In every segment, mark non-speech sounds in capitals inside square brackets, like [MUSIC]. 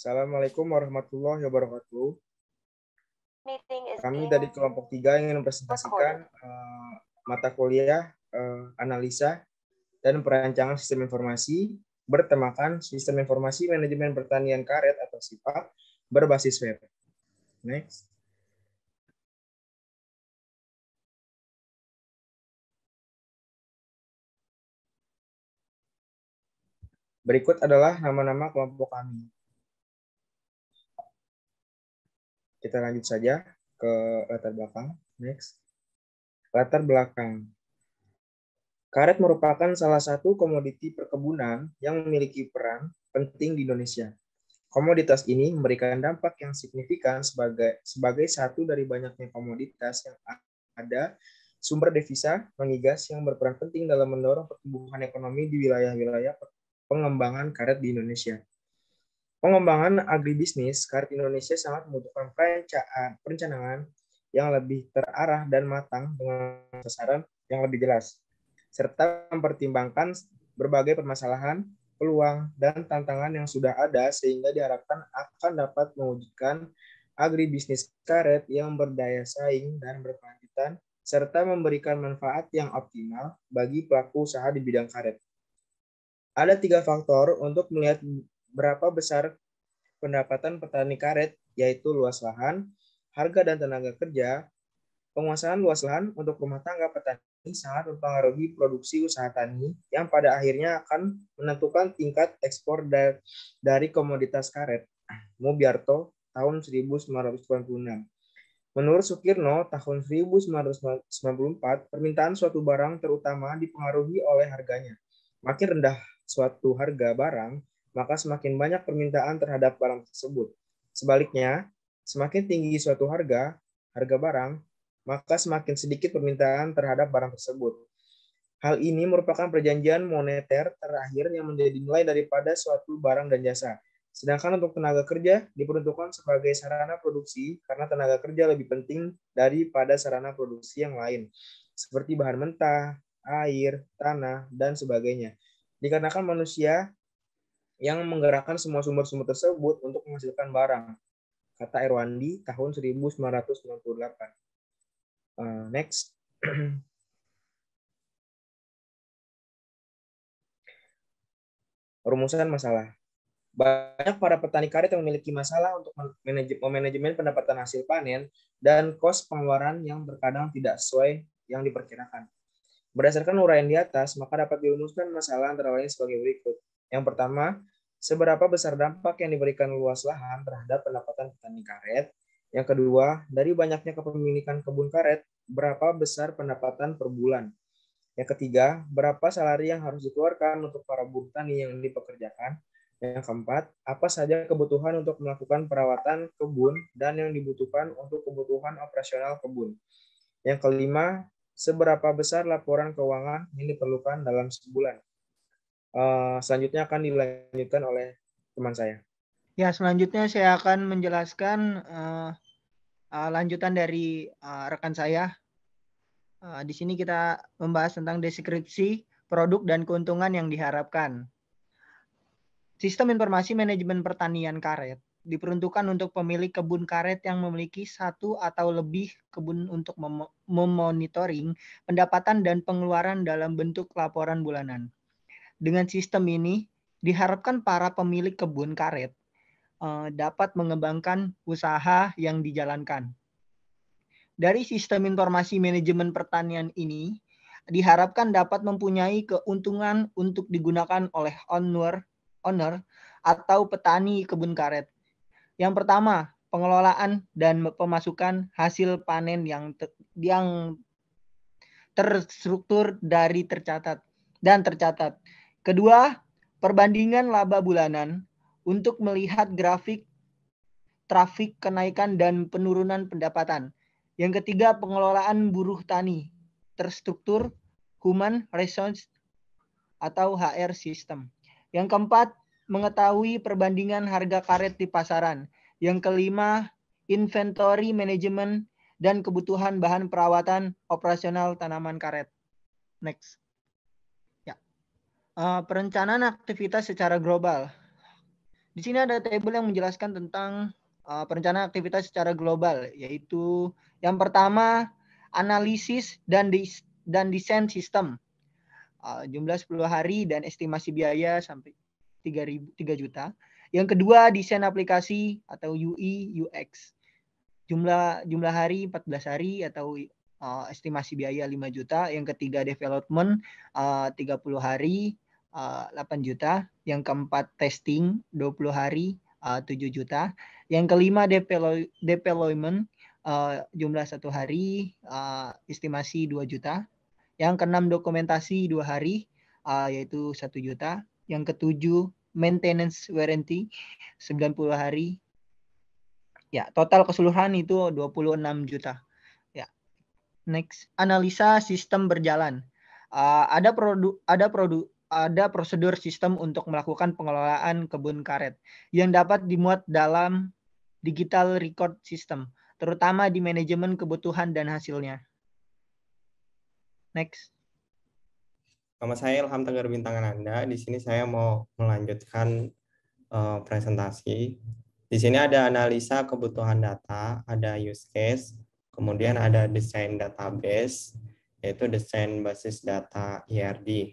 Assalamualaikum warahmatullahi wabarakatuh. Kami dari kelompok tiga ingin mempresentasikan uh, mata kuliah uh, analisa dan perancangan sistem informasi bertemakan sistem informasi manajemen pertanian karet atau SIPA berbasis web. Next. Berikut adalah nama-nama kelompok kami. Kita lanjut saja ke latar belakang. Next. Latar belakang. Karet merupakan salah satu komoditi perkebunan yang memiliki peran penting di Indonesia. Komoditas ini memberikan dampak yang signifikan sebagai sebagai satu dari banyaknya komoditas yang ada sumber devisa mengigas yang berperan penting dalam mendorong pertumbuhan ekonomi di wilayah-wilayah pengembangan karet di Indonesia. Pengembangan agribisnis sekarang Indonesia sangat membutuhkan perencanaan yang lebih terarah dan matang dengan sasaran yang lebih jelas, serta mempertimbangkan berbagai permasalahan, peluang, dan tantangan yang sudah ada sehingga diharapkan akan dapat mewujudkan agribisnis karet yang berdaya saing dan berkelanjutan serta memberikan manfaat yang optimal bagi pelaku usaha di bidang karet. Ada tiga faktor untuk melihat berapa besar pendapatan petani karet, yaitu luas lahan, harga dan tenaga kerja, penguasaan luas lahan untuk rumah tangga petani sangat mempengaruhi produksi usaha tani yang pada akhirnya akan menentukan tingkat ekspor dari komoditas karet. Mubiarto, tahun 1996. Menurut Sukirno, tahun 1994, permintaan suatu barang terutama dipengaruhi oleh harganya. Makin rendah suatu harga barang, maka semakin banyak permintaan terhadap barang tersebut. Sebaliknya, semakin tinggi suatu harga, harga barang, maka semakin sedikit permintaan terhadap barang tersebut. Hal ini merupakan perjanjian moneter terakhir yang menjadi nilai daripada suatu barang dan jasa. Sedangkan untuk tenaga kerja diperuntukkan sebagai sarana produksi karena tenaga kerja lebih penting daripada sarana produksi yang lain, seperti bahan mentah, air, tanah, dan sebagainya. Dikarenakan manusia yang menggerakkan semua sumber-sumber tersebut untuk menghasilkan barang, kata Erwandi tahun 1998. Uh, eh, next. [CLEARS THROAT] Rumusan masalah. Banyak para petani karet yang memiliki masalah untuk memanajemen pendapatan hasil panen dan kos pengeluaran yang terkadang tidak sesuai yang diperkirakan. Berdasarkan uraian di atas, maka dapat dirumuskan masalah antara lain sebagai berikut. Yang pertama, Seberapa besar dampak yang diberikan luas lahan terhadap pendapatan petani karet? Yang kedua, dari banyaknya kepemilikan kebun karet, berapa besar pendapatan per bulan? Yang ketiga, berapa salari yang harus dikeluarkan untuk para buruh tani yang dipekerjakan? Yang keempat, apa saja kebutuhan untuk melakukan perawatan kebun dan yang dibutuhkan untuk kebutuhan operasional kebun? Yang kelima, seberapa besar laporan keuangan yang diperlukan dalam sebulan? Eh, selanjutnya akan dilanjutkan oleh teman saya. Ya, selanjutnya saya akan menjelaskan uh, uh, lanjutan dari uh, rekan saya. Uh, di sini kita membahas tentang deskripsi produk dan keuntungan yang diharapkan. Sistem informasi manajemen pertanian karet diperuntukkan untuk pemilik kebun karet yang memiliki satu atau lebih kebun untuk mem memonitoring pendapatan dan pengeluaran dalam bentuk laporan bulanan. Dengan sistem ini, diharapkan para pemilik kebun karet eh, dapat mengembangkan usaha yang dijalankan. Dari sistem informasi manajemen pertanian ini, diharapkan dapat mempunyai keuntungan untuk digunakan oleh owner, owner atau petani kebun karet. Yang pertama, pengelolaan dan pemasukan hasil panen yang ter, yang terstruktur dari tercatat dan tercatat. Kedua, perbandingan laba bulanan untuk melihat grafik trafik kenaikan dan penurunan pendapatan. Yang ketiga, pengelolaan buruh tani terstruktur human resource atau HR system. Yang keempat, mengetahui perbandingan harga karet di pasaran. Yang kelima, inventory management dan kebutuhan bahan perawatan operasional tanaman karet. Next. Uh, perencanaan aktivitas secara global. Di sini ada tabel yang menjelaskan tentang uh, perencanaan aktivitas secara global, yaitu yang pertama analisis dan dis dan desain sistem. Uh, jumlah 10 hari dan estimasi biaya sampai 3, ribu, 3 juta. Yang kedua desain aplikasi atau UI e, UX. Jumlah jumlah hari 14 hari atau uh, estimasi biaya 5 juta, yang ketiga development eh, uh, 30 hari uh, eh, 8 juta, yang keempat testing 20 hari uh, 7 juta, yang kelima deploy, deployment uh, jumlah satu hari uh, estimasi 2 juta, yang keenam dokumentasi 2 hari uh, yaitu 1 juta, yang ketujuh maintenance warranty 90 hari. Ya, total keseluruhan itu 26 juta. Next, analisa sistem berjalan. Uh, ada produ, ada produ, ada prosedur sistem untuk melakukan pengelolaan kebun karet yang dapat dimuat dalam digital record system, terutama di manajemen kebutuhan dan hasilnya. Next. Nama saya Ilham Tegar Bintangan Anda. Di sini saya mau melanjutkan uh, presentasi. Di sini ada analisa kebutuhan data, ada use case, Kemudian ada desain database, yaitu desain basis data IRD.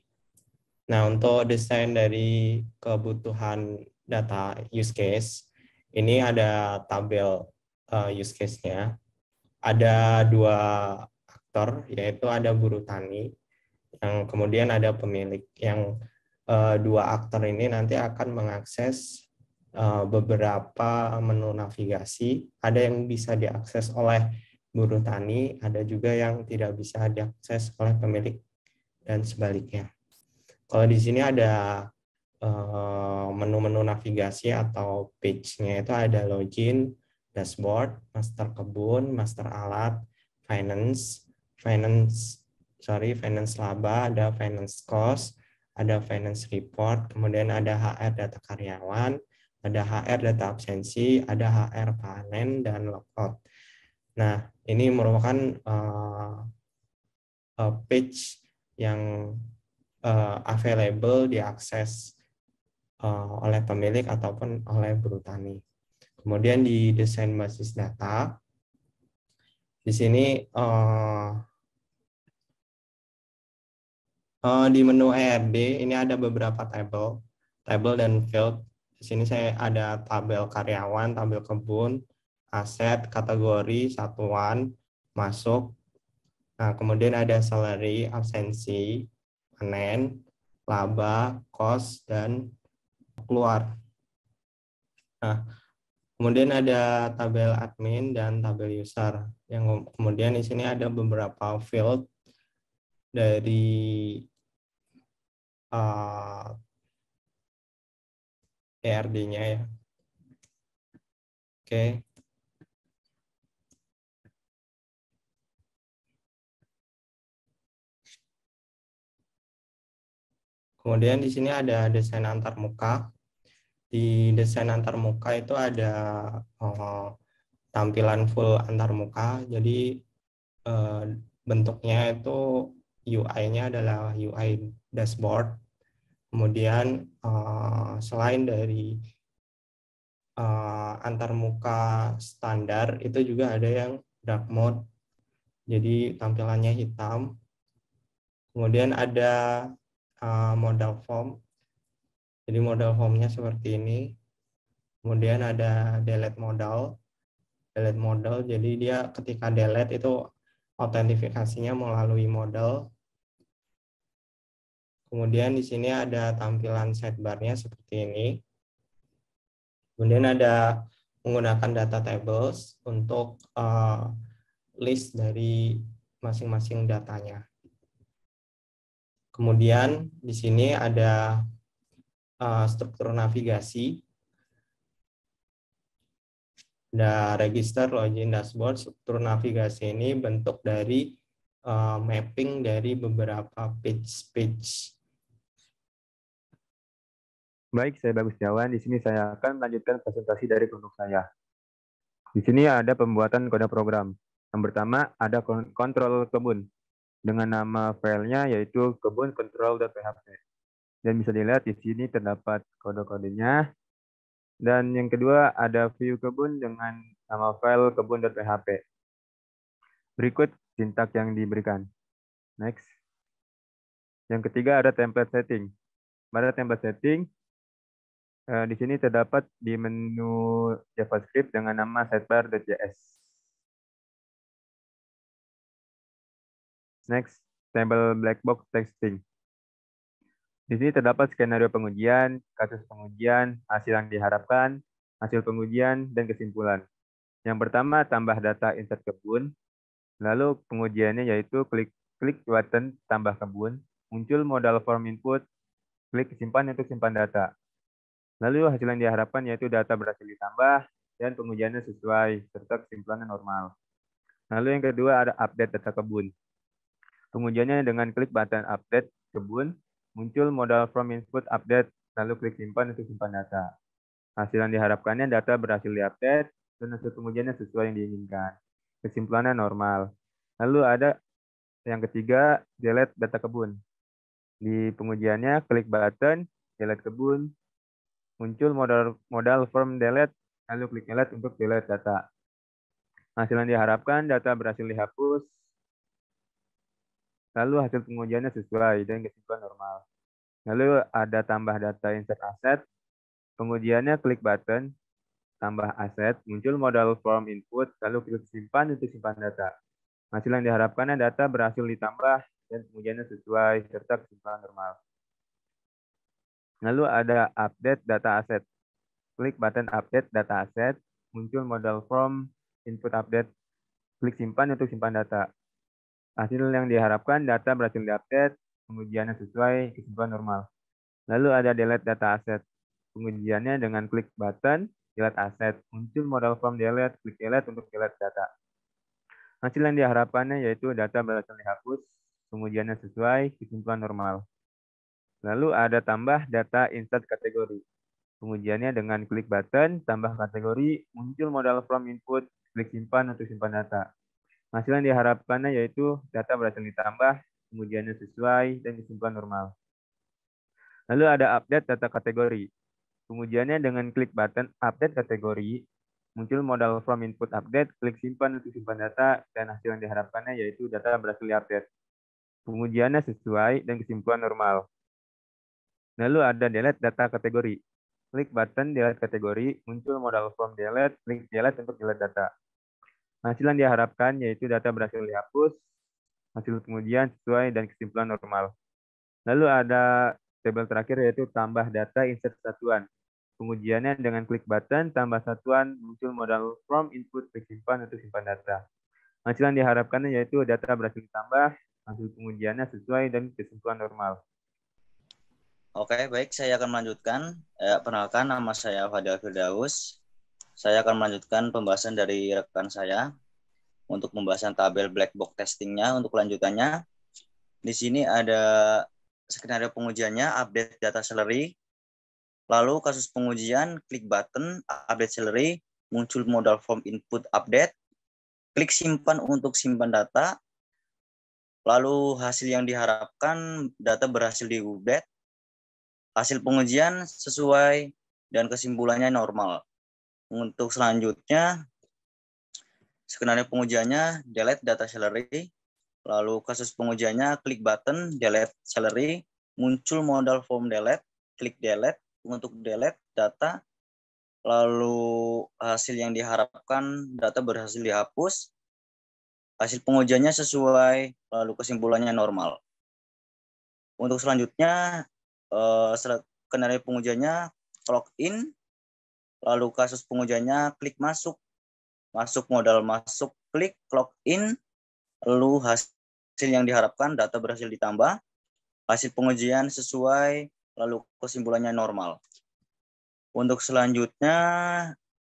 Nah, untuk desain dari kebutuhan data use case, ini ada tabel uh, use case-nya. Ada dua aktor, yaitu ada buruh tani, yang kemudian ada pemilik. Yang uh, dua aktor ini nanti akan mengakses uh, beberapa menu navigasi. Ada yang bisa diakses oleh buruh tani, ada juga yang tidak bisa diakses oleh pemilik dan sebaliknya. Kalau di sini ada eh, menu-menu navigasi atau page-nya itu ada login, dashboard, master kebun, master alat, finance, finance sorry finance laba, ada finance cost, ada finance report, kemudian ada HR data karyawan, ada HR data absensi, ada HR panen dan lockout. Nah, ini merupakan uh, uh, page yang uh, available diakses uh, oleh pemilik ataupun oleh tani. Kemudian di desain basis data, di sini uh, uh, di menu ERD ini ada beberapa tabel, tabel dan field. Di sini saya ada tabel karyawan, tabel kebun, aset, kategori, satuan, masuk. Nah, kemudian ada salary, absensi, panen, laba, kos, dan keluar. Nah, kemudian ada tabel admin dan tabel user. Yang kemudian di sini ada beberapa field dari uh, eh, ERD-nya ya. Oke. Okay. Kemudian di sini ada desain antarmuka. Di desain antarmuka itu ada oh, tampilan full antarmuka. Jadi eh, bentuknya itu UI-nya adalah UI dashboard. Kemudian eh, selain dari eh, antarmuka standar itu juga ada yang dark mode. Jadi tampilannya hitam. Kemudian ada Uh, modal form. Jadi modal formnya seperti ini. Kemudian ada delete modal. Delete modal, jadi dia ketika delete itu autentifikasinya melalui modal. Kemudian di sini ada tampilan sidebarnya seperti ini. Kemudian ada menggunakan data tables untuk uh, list dari masing-masing datanya. Kemudian di sini ada eh, struktur navigasi, ada register login dashboard. Struktur navigasi ini bentuk dari eh, mapping dari beberapa page-page. Baik, saya Bagus Jawan. Di sini saya akan melanjutkan presentasi dari produk saya. Di sini ada pembuatan kode program. Yang pertama ada kontrol kebun dengan nama filenya yaitu kebun control.php. Dan bisa dilihat di sini terdapat kode-kodenya. Dan yang kedua ada view kebun dengan nama file kebun.php. Berikut sintak yang diberikan. Next. Yang ketiga ada template setting. Pada template setting, eh, di sini terdapat di menu JavaScript dengan nama setbar.js. Next, table black box testing. Di sini terdapat skenario pengujian, kasus pengujian, hasil yang diharapkan, hasil pengujian, dan kesimpulan. Yang pertama, tambah data insert kebun. Lalu pengujiannya yaitu klik klik button tambah kebun, muncul modal form input, klik simpan untuk simpan data. Lalu hasil yang diharapkan yaitu data berhasil ditambah dan pengujiannya sesuai serta kesimpulannya normal. Lalu yang kedua ada update data kebun. Pengujiannya dengan klik button update kebun, muncul modal from input update, lalu klik simpan untuk simpan data. Hasil yang diharapkannya data berhasil diupdate dan hasil pengujiannya sesuai yang diinginkan. Kesimpulannya normal. Lalu ada yang ketiga, delete data kebun. Di pengujiannya, klik button, delete kebun, muncul modal modal form delete, lalu klik delete untuk delete data. Hasil yang diharapkan, data berhasil dihapus, Lalu hasil pengujiannya sesuai dan kesimpulan normal. Lalu ada tambah data insert aset. Pengujiannya klik button, tambah aset, muncul modal form input, lalu klik simpan untuk simpan data. Hasil yang diharapkannya data berhasil ditambah dan pengujiannya sesuai serta kesimpulan normal. Lalu ada update data aset. Klik button update data aset, muncul modal form input update. Klik simpan untuk simpan data. Hasil yang diharapkan data berhasil diupdate, pengujiannya sesuai kesimpulan normal. Lalu ada delete data aset. Pengujiannya dengan klik button delete aset. Muncul modal form delete, klik delete untuk delete data. Hasil yang diharapkannya yaitu data berhasil dihapus, pengujiannya sesuai kesimpulan normal. Lalu ada tambah data insert kategori. Pengujiannya dengan klik button, tambah kategori, muncul modal form input, klik simpan untuk simpan data. Hasil yang diharapkannya yaitu data berhasil ditambah, kemudiannya sesuai, dan kesimpulan normal. Lalu ada update data kategori. Kemudiannya dengan klik button update kategori, muncul modal from input update, klik simpan untuk simpan data, dan hasil yang diharapkannya yaitu data berhasil diupdate. Pengujiannya sesuai dan kesimpulan normal. Lalu ada delete data kategori. Klik button delete kategori, muncul modal form delete, klik delete untuk delete data. Hasil yang diharapkan yaitu data berhasil dihapus, hasil pengujian sesuai dan kesimpulan normal. Lalu ada tabel terakhir yaitu tambah data insert satuan. Pengujiannya dengan klik button, tambah satuan, muncul modal from input ke simpan untuk simpan data. Hasil yang diharapkan yaitu data berhasil ditambah, hasil pengujiannya sesuai dan kesimpulan normal. Oke, baik. Saya akan melanjutkan. Eh, perkenalkan, nama saya Fadil Firdaus saya akan melanjutkan pembahasan dari rekan saya untuk pembahasan tabel black box testingnya. Untuk lanjutannya, di sini ada skenario pengujiannya, update data salary, lalu kasus pengujian, klik button, update salary, muncul modal form input update, klik simpan untuk simpan data, lalu hasil yang diharapkan, data berhasil diupdate, hasil pengujian sesuai dan kesimpulannya normal. Untuk selanjutnya, skenario pengujiannya delete data salary, lalu kasus pengujiannya klik button delete salary, muncul modal form delete, klik delete untuk delete data, lalu hasil yang diharapkan data berhasil dihapus, hasil pengujiannya sesuai, lalu kesimpulannya normal. Untuk selanjutnya, eh, skenario pengujiannya login, lalu kasus pengujiannya klik masuk masuk modal masuk klik login lalu hasil yang diharapkan data berhasil ditambah hasil pengujian sesuai lalu kesimpulannya normal untuk selanjutnya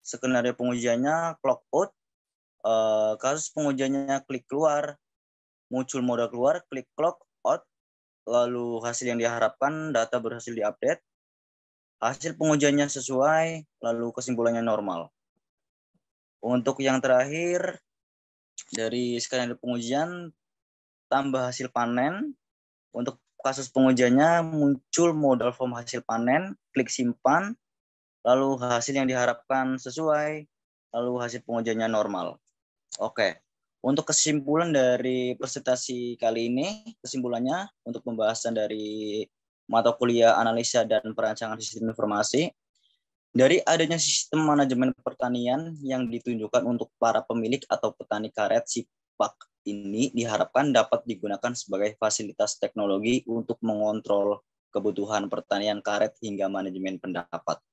skenario pengujiannya clock out eh, kasus pengujiannya klik keluar muncul modal keluar klik clock out lalu hasil yang diharapkan data berhasil diupdate hasil pengujiannya sesuai, lalu kesimpulannya normal. Untuk yang terakhir, dari skenario pengujian, tambah hasil panen. Untuk kasus pengujiannya muncul modal form hasil panen, klik simpan, lalu hasil yang diharapkan sesuai, lalu hasil pengujiannya normal. Oke, untuk kesimpulan dari presentasi kali ini, kesimpulannya untuk pembahasan dari mata kuliah analisa dan perancangan sistem informasi. Dari adanya sistem manajemen pertanian yang ditunjukkan untuk para pemilik atau petani karet SIPAK ini diharapkan dapat digunakan sebagai fasilitas teknologi untuk mengontrol kebutuhan pertanian karet hingga manajemen pendapat.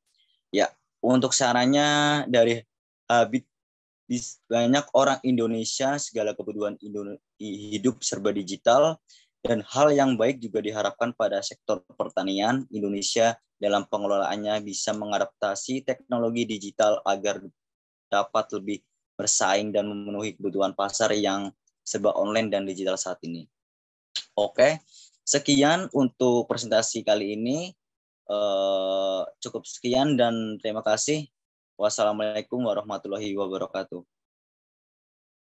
Ya, untuk sarannya dari banyak orang Indonesia segala kebutuhan hidup serba digital dan hal yang baik juga diharapkan pada sektor pertanian Indonesia dalam pengelolaannya bisa mengadaptasi teknologi digital agar dapat lebih bersaing dan memenuhi kebutuhan pasar yang serba online dan digital saat ini. Oke, sekian untuk presentasi kali ini. Eh, cukup sekian dan terima kasih. Wassalamualaikum warahmatullahi wabarakatuh.